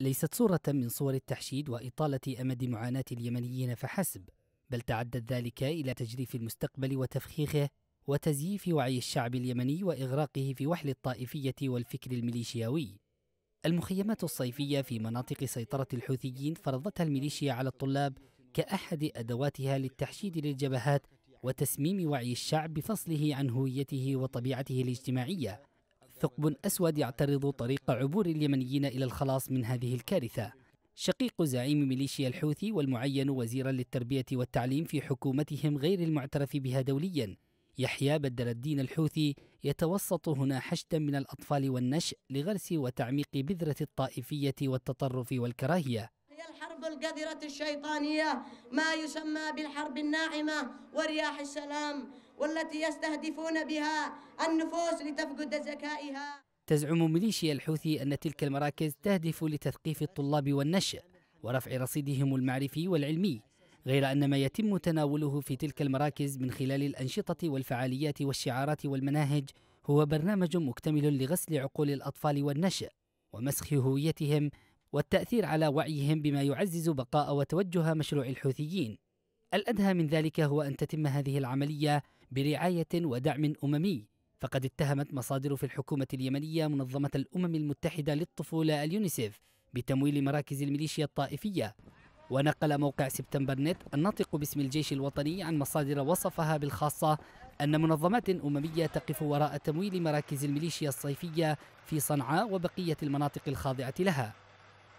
ليست صورة من صور التحشيد وإطالة أمد معاناة اليمنيين فحسب، بل تعدت ذلك إلى تجريف المستقبل وتفخيخه وتزييف وعي الشعب اليمني وإغراقه في وحل الطائفية والفكر الميليشياوي. المخيمات الصيفية في مناطق سيطرة الحوثيين فرضتها الميليشيا على الطلاب كأحد أدواتها للتحشيد للجبهات وتسميم وعي الشعب بفصله عن هويته وطبيعته الاجتماعية ثقب أسود يعترض طريق عبور اليمنيين إلى الخلاص من هذه الكارثة شقيق زعيم ميليشيا الحوثي والمعين وزيرا للتربية والتعليم في حكومتهم غير المعترف بها دوليا يحيى بدر الدين الحوثي يتوسط هنا حشدا من الأطفال والنشء لغرس وتعميق بذرة الطائفية والتطرف والكراهية رفض القذرة الشيطانية ما يسمى بالحرب الناعمة ورياح السلام والتي يستهدفون بها النفوس لتفقد ذكائها تزعم ميليشيا الحوثي أن تلك المراكز تهدف لتثقيف الطلاب والنشء ورفع رصيدهم المعرفي والعلمي غير أن ما يتم تناوله في تلك المراكز من خلال الأنشطة والفعاليات والشعارات والمناهج هو برنامج مكتمل لغسل عقول الأطفال والنشأ ومسخ هويتهم والتأثير على وعيهم بما يعزز بقاء وتوجه مشروع الحوثيين. الأدهى من ذلك هو أن تتم هذه العملية برعاية ودعم أممي، فقد اتهمت مصادر في الحكومة اليمنية منظمة الأمم المتحدة للطفولة اليونيسيف بتمويل مراكز الميليشيا الطائفية. ونقل موقع سبتمبر نت الناطق باسم الجيش الوطني عن مصادر وصفها بالخاصة أن منظمات أممية تقف وراء تمويل مراكز الميليشيا الصيفية في صنعاء وبقية المناطق الخاضعة لها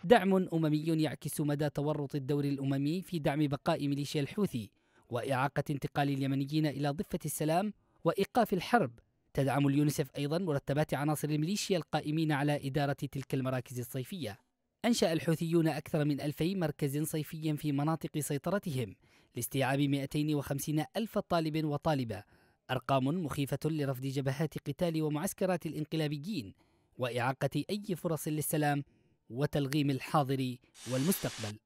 دعم أممي يعكس مدى تورط الدور الأممي في دعم بقاء ميليشيا الحوثي وإعاقة انتقال اليمنيين إلى ضفة السلام وإيقاف الحرب تدعم اليونسف أيضا مرتبات عناصر الميليشيا القائمين على إدارة تلك المراكز الصيفية أنشأ الحوثيون أكثر من 2000 مركز صيفي في مناطق سيطرتهم لاستيعاب 250 ألف طالب وطالبة أرقام مخيفة لرفض جبهات قتال ومعسكرات الانقلابيين وإعاقة أي فرص للسلام وتلغيم الحاضر والمستقبل